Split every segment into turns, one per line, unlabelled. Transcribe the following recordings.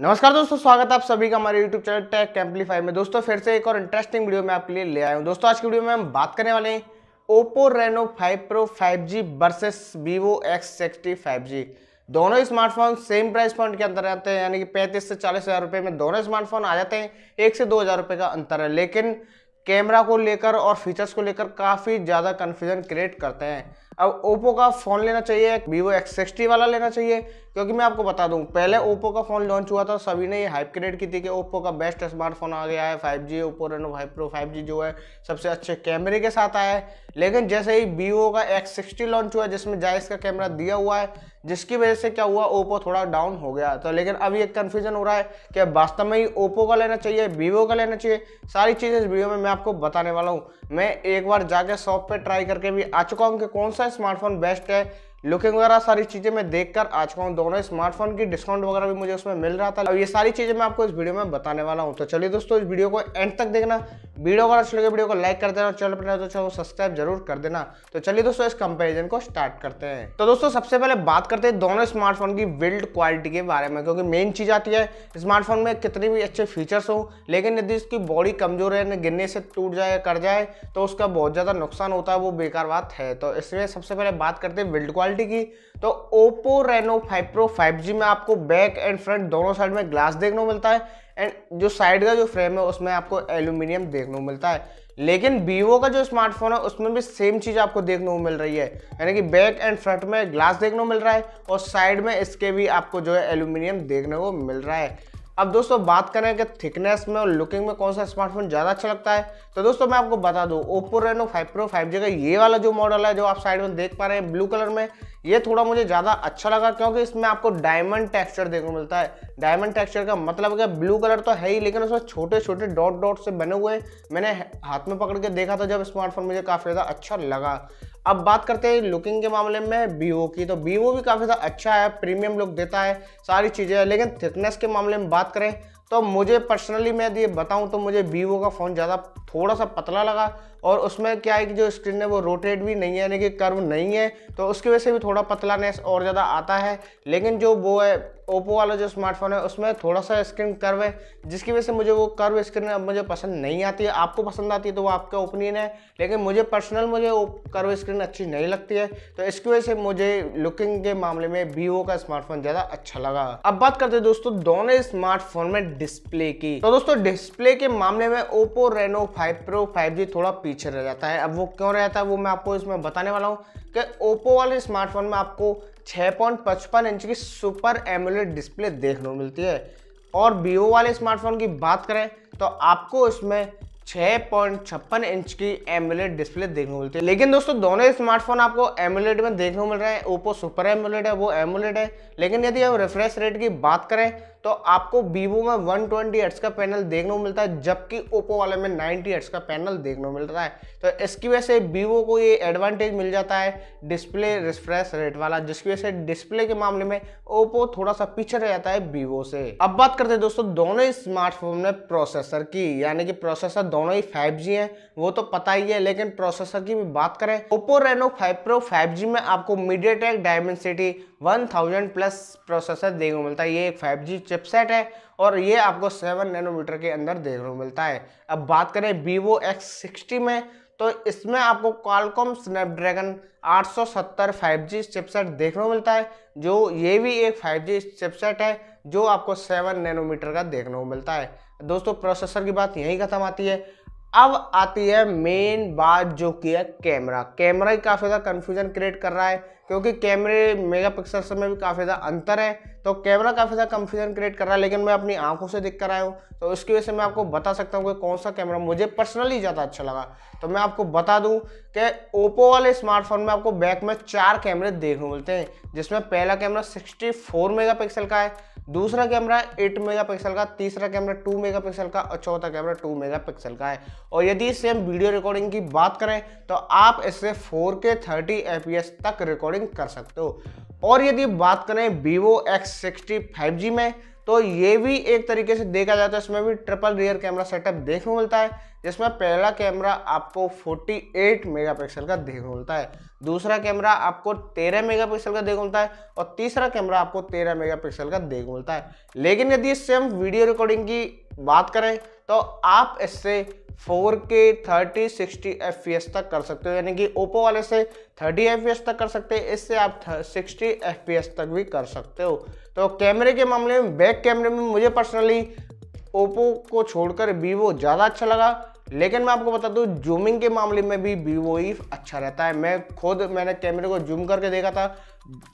नमस्कार दोस्तों स्वागत है आप सभी का हमारे YouTube चैनल टेक एम्पलीफाई में दोस्तों फिर से एक और इंटरेस्टिंग वीडियो मैं आपके लिए ले आया हूं दोस्तों आज की वीडियो में हम बात करने वाले हैं Oppo Reno 5 pro 5G versus Vivo X60 5G दोनों स्मार्टफोन सेम प्राइस पॉइंट के अंदर आते हैं यानी कि पैंतीस से चालीस हज़ार रुपये में दोनों स्मार्टफोन आ जाते हैं एक से दो हज़ार रुपये का अंतर है लेकिन कैमरा को लेकर और फीचर्स को लेकर काफ़ी ज़्यादा कन्फ्यूजन क्रिएट करते हैं अब ओप्पो का फ़ोन लेना चाहिए वीवो एक्स सिक्सटी वाला लेना चाहिए क्योंकि मैं आपको बता दूं पहले ओप्पो का फ़ोन लॉन्च हुआ था सभी ने ये हाइप क्रिएट की थी कि ओप्पो का बेस्ट स्मार्टफोन आ गया है 5G Oppo Reno five pro G जो है सबसे अच्छे कैमरे के साथ आया है लेकिन जैसे ही वीवो का एक्स सिक्सटी लॉन्च हुआ जिसमें जायज़ का कैमरा दिया हुआ है जिसकी वजह से क्या हुआ ओप्पो थोड़ा डाउन हो गया तो लेकिन अभी एक कन्फ्यूजन हो रहा है कि वास्तव में ही ओप्पो का लेना चाहिए वीवो का लेना चाहिए सारी चीज़ें इस वीडियो में मैं आपको बताने वाला हूँ मैं एक बार जाके शॉप पर ट्राई करके भी आ चुका हूँ कि कौन सा सा स्मार्टफोन बेस्ट है लुकिंग वगैरह सारी चीज़ें मैं देखकर आ चुका हूँ दोनों स्मार्टफोन की डिस्काउंट वगैरह भी मुझे उसमें मिल रहा था अब ये सारी चीज़ें मैं आपको इस वीडियो में बताने वाला हूँ तो चलिए दोस्तों इस वीडियो को एंड तक देखना वीडियो अगर अच्छा लगे वीडियो को लाइक कर देना चैनल पर तो चलो सब्सक्राइब जरूर कर देना तो चलिए दोस्तों इस कंपैरिजन को स्टार्ट करते हैं तो दोस्तों सबसे पहले बात करते हैं दोनों स्मार्टफोन की बिल्ड क्वालिटी के बारे में क्योंकि मेन चीज़ आती है स्मार्टफोन में कितने भी अच्छे फीचर्स हो लेकिन यदि इसकी बॉडी कमजोर है गिरने से टूट जाए कर जाए तो उसका बहुत ज़्यादा नुकसान होता है वो बेकार बात है तो इसमें सबसे पहले बात करते हैं बिल्ड क्वालिटी की तो Oppo Reno five pro five में आपको बैक एंड फ्रंट दोनों साइड में ग्लास देखने को मिलता है एंड जो साइड का जो फ्रेम है उसमें आपको एल्यूमिनियम देखने को मिलता है लेकिन वीवो का जो स्मार्टफोन है उसमें भी सेम चीज़ आपको देखने को मिल रही है यानी कि बैक एंड फ्रंट में ग्लास देखने को मिल रहा है और साइड में इसके भी आपको जो है एल्यूमिनियम देखने को मिल रहा है अब दोस्तों बात करें कि थिकनेस में और लुकिंग में कौन सा स्मार्टफोन ज़्यादा अच्छा लगता है तो दोस्तों मैं आपको बता दूं ओप्पो रेनो 5 प्रो 5G का ये वाला जो मॉडल है जो आप साइड में देख पा रहे हैं ब्लू कलर में ये थोड़ा मुझे ज़्यादा अच्छा लगा क्योंकि इसमें आपको डायमंड टेक्सचर देखने को मिलता है डायमंड टेक्सचर का मतलब क्या ब्लू कलर तो है ही लेकिन उसमें छोटे छोटे डॉट डॉट से बने हुए हैं मैंने हाथ में पकड़ के देखा था जब स्मार्टफोन मुझे काफ़ी ज़्यादा अच्छा लगा अब बात करते हैं लुकिंग के मामले में वीवो की तो वीवो भी काफ़ी ज़्यादा अच्छा है प्रीमियम लुक देता है सारी चीज़ें लेकिन थिकनेस के मामले में बात करें तो मुझे पर्सनली मैं ये बताऊं तो मुझे वीवो का फ़ोन ज़्यादा थोड़ा सा पतला लगा और उसमें क्या है कि जो स्क्रीन है वो रोटेट भी नहीं है यानी कि कर्व नहीं है तो उसकी वजह से भी थोड़ा पतलानेस और ज़्यादा आता है लेकिन जो वो है ओप्पो वाला जो स्मार्टफोन है उसमें थोड़ा सा स्क्रीन कर्व है जिसकी वजह से मुझे वो कर्व स्क्रीन अब मुझे पसंद नहीं आती है आपको पसंद आती है तो वो आपका ओपिनियन है लेकिन मुझे पर्सनल मुझे वो कर्व स्क्रीन अच्छी नहीं लगती है तो इसकी वजह से मुझे लुकिंग के मामले में वीवो का स्मार्टफोन ज़्यादा अच्छा लगा अब बात करते हैं दोस्तों दोनों स्मार्टफोन में डिस्प्ले की तो दोस्तों डिस्प्ले के मामले में Oppo Reno five pro five थोड़ा पीछे रह जाता है अब वो क्यों रहता है वो मैं आपको इसमें बताने वाला हूँ कि ओप्पो वाले स्मार्टफोन में आपको छः पॉइंट पचपन इंच की सुपर एमुलेट डिस्प्ले देखने को मिलती है और वीवो वाले स्मार्टफोन की बात करें तो आपको इसमें छः पॉइंट छप्पन इंच की एमुलेट डिस्प्ले देखने को मिलती है लेकिन दोस्तों दोनों स्मार्टफोन आपको एमुलेट में देखने को मिल रहे हैं ओप्पो सुपर एमुलेट है वो एमुलेट है लेकिन यदि हम रिफ्रेश रेट की बात करें तो आपको वीवो में वन ट्वेंटी का पैनल देखने को मिलता है जबकि ओप्पो वाले में 90 एट्स का पैनल देखने को मिलता है तो इसकी वजह से वीवो को ये एडवांटेज मिल जाता है डिस्प्ले रिफ्रेश रेट वाला जिसकी वजह से डिस्प्ले के मामले में ओप्पो थोड़ा सा पीछे रह जाता है वीवो से अब बात करते हैं दोस्तों दोनों ही स्मार्टफोन में प्रोसेसर की यानी कि प्रोसेसर दोनों ही फाइव जी वो तो पता ही है लेकिन प्रोसेसर की भी बात करें Oppo Reno five pro five में आपको MediaTek Dimensity 1000 plus processor देखने को मिलता है ये एक 5G चिपसेट है और ये आपको 7 नैनोमीटर के अंदर देखने को मिलता है अब बात करें वीवो X60 में तो इसमें आपको Qualcomm स्नैपड्रैगन 870 5G चिपसेट देखने को मिलता है जो ये भी एक 5G चिपसेट है जो आपको 7 नैनोमीटर का देखने को मिलता है दोस्तों प्रोसेसर की बात यहीं खत्म आती है अब आती है मेन बात जो कि है कैमरा कैमरा ही काफ़ी ज़्यादा कन्फ्यूजन क्रिएट कर रहा है क्योंकि कैमरे मेगापिक्सल्स में भी काफ़ी ज़्यादा अंतर है तो कैमरा काफ़ी ज़्यादा कंफ्यूजन क्रिएट कर रहा है लेकिन मैं अपनी आंखों से दिख कर आया हूँ तो उसकी वजह से मैं आपको बता सकता हूँ कि कौन सा कैमरा मुझे पर्सनली ज़्यादा अच्छा लगा तो मैं आपको बता दूँ कि ओप्पो वाले स्मार्टफोन में आपको बैक में चार कैमरे देखने मिलते हैं जिसमें पहला कैमरा सिक्सटी फोर का है दूसरा कैमरा 8 मेगापिक्सल का तीसरा कैमरा 2 मेगापिक्सल का और चौथा कैमरा 2 मेगापिक्सल का है और यदि सेम वीडियो रिकॉर्डिंग की बात करें तो आप इससे 4K 30 fps तक रिकॉर्डिंग कर सकते हो और यदि बात करें Vivo एक्स सिक्सटी में तो ये भी एक तरीके से देखा जाता तो है इसमें भी ट्रिपल रियर कैमरा सेटअप देखने को मिलता है जिसमें पहला कैमरा आपको 48 मेगापिक्सल का देखने को मिलता है दूसरा कैमरा आपको 13 मेगापिक्सल का देखने को मिलता है और तीसरा कैमरा आपको 13 मेगापिक्सल का देखने को मिलता है लेकिन यदि सेम वीडियो रिकॉर्डिंग की बात करें तो आप इससे 4K 30 60 FPS तक कर सकते हो यानी कि ओप्पो वाले से 30 FPS तक कर सकते हैं इससे आप 60 FPS तक भी कर सकते हो तो कैमरे के मामले में बैक कैमरे में मुझे पर्सनली Oppo को छोड़कर वीवो ज़्यादा अच्छा लगा लेकिन मैं आपको बता दूं जूमिंग के मामले में भी वीवो ही अच्छा रहता है मैं खुद मैंने कैमरे को जूम करके देखा था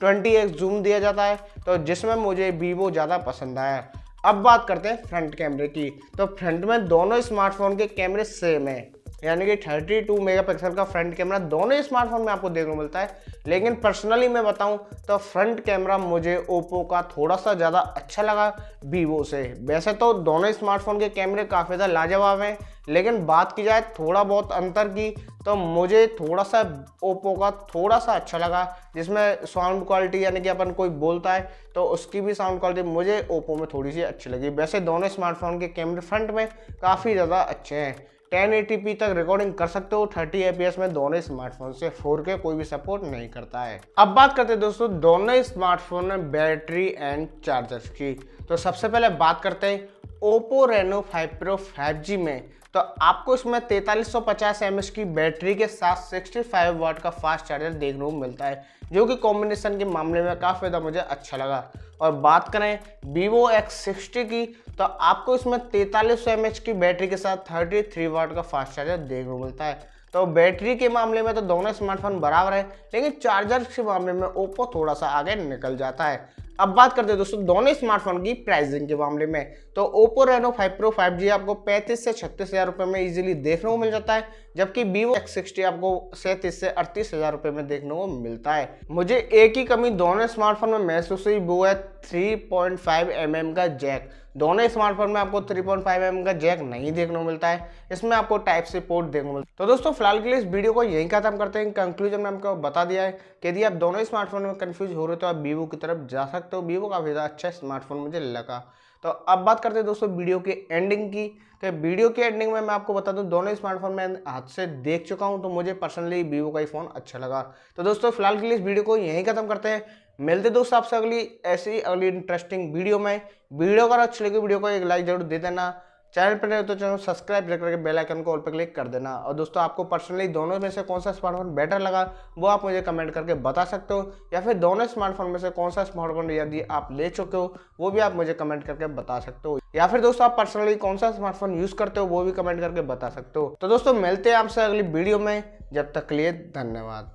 20x जूम दिया जाता है तो जिसमें मुझे वीवो ज़्यादा पसंद आया अब बात करते हैं फ्रंट कैमरे की तो फ्रंट में दोनों स्मार्टफोन के कैमरे सेम हैं यानी कि 32 मेगापिक्सल का फ्रंट कैमरा दोनों स्मार्टफोन में आपको देखने को मिलता है लेकिन पर्सनली मैं बताऊं तो फ्रंट कैमरा मुझे ओप्पो का थोड़ा सा ज़्यादा अच्छा लगा वीवो से वैसे तो दोनों स्मार्टफोन के कैमरे काफ़ी ज़्यादा लाजवाब हैं लेकिन बात की जाए थोड़ा बहुत अंतर की तो मुझे थोड़ा सा ओप्पो का थोड़ा सा अच्छा लगा जिसमें साउंड क्वालिटी यानी कि अपन कोई बोलता है तो उसकी भी साउंड क्वालिटी मुझे ओप्पो में थोड़ी सी अच्छी लगी वैसे दोनों स्मार्टफोन के कैमरे फ्रंट में काफ़ी ज़्यादा अच्छे हैं 1080p तक रिकॉर्डिंग कर सकते हो 30 fps में दोनों स्मार्टफोन से 4K कोई भी सपोर्ट नहीं करता है अब बात करते हैं दोस्तों दोनों स्मार्टफोन में बैटरी एंड चार्जर्स की तो सबसे पहले बात करते हैं ओप्पो रेनो 5 Pro 5G में तो आपको इसमें 4350 सौ की बैटरी के साथ 65 वाट का फास्ट चार्जर देखने को मिलता है जो कि कॉम्बिनेशन के मामले में काफ़ी ज़्यादा मुझे अच्छा लगा और बात करें वीवो एक्स की तो आपको इसमें 4300 सौ की बैटरी के साथ 33 वाट का फास्ट चार्जर देखने को मिलता है तो बैटरी के मामले में तो दोनों स्मार्टफोन बराबर है लेकिन चार्जर के मामले में ओप्पो थोड़ा सा आगे निकल जाता है अब बात करते हैं दोस्तों दोनों स्मार्टफोन की प्राइसिंग के मामले में तो ओप्पो रेनो 5 फाइव 5G आपको 35 से छत्तीस हज़ार रुपये में इजीली देखने को मिल जाता है जबकि एक्स सिक्सटी आपको सैंतीस से अड़तीस हज़ार रुपये में देखने को मिलता है मुझे एक ही कमी दोनों स्मार्टफोन में महसूस हुई वो है थ्री पॉइंट mm का जैक दोनों स्मार्टफोन में आपको 3.5 पॉइंट एम का जैक नहीं देखने को मिलता है इसमें आपको टाइप से पोर्ट देखने को मिलता है तो दोस्तों फिलहाल के लिए इस वीडियो को यहीं खत्म करते हैं कंक्लूजन में आपको बता दिया है कि यदि आप दोनों स्मार्टफोन में कन्फ्यूज हो रहे हो तो आप वीवो की तरफ जा सकते हो वीवो काफ़ी ज़्यादा अच्छा स्मार्टफोन मुझे लगा तो अब बात करते हैं दोस्तों वीडियो की एंडिंग की तो वीडियो की एंडिंग में मैं आपको बता दूं दोनों स्मार्टफोन मैं हाथ से देख चुका हूं तो मुझे पर्सनली वीवो का ही फ़ोन अच्छा लगा तो दोस्तों फिलहाल के लिए इस वीडियो को यहीं खत्म करते हैं मिलते दोस्तों आपसे अगली ऐसी अगली इंटरेस्टिंग वीडियो में वीडियो अगर अच्छी लगी वीडियो को एक लाइक जरूर दे देना चैनल पर नहीं तो चैनल सब्सक्राइब करके बेल आइकन को ऑल पर क्लिक कर देना और दोस्तों आपको पर्सनली दोनों में से कौन सा स्मार्टफोन बेटर लगा वो आप मुझे कमेंट करके बता सकते हो या फिर दोनों स्मार्टफोन में से कौन सा स्मार्टफोन यदि आप ले चुके हो वो भी आप मुझे कमेंट करके बता सकते हो या फिर दोस्तों आप पर्सनली कौन सा स्मार्टफोन यूज करते हो वो भी कमेंट करके बता सकते हो तो दोस्तों मिलते हैं आपसे अगली वीडियो में जब तक लिए धन्यवाद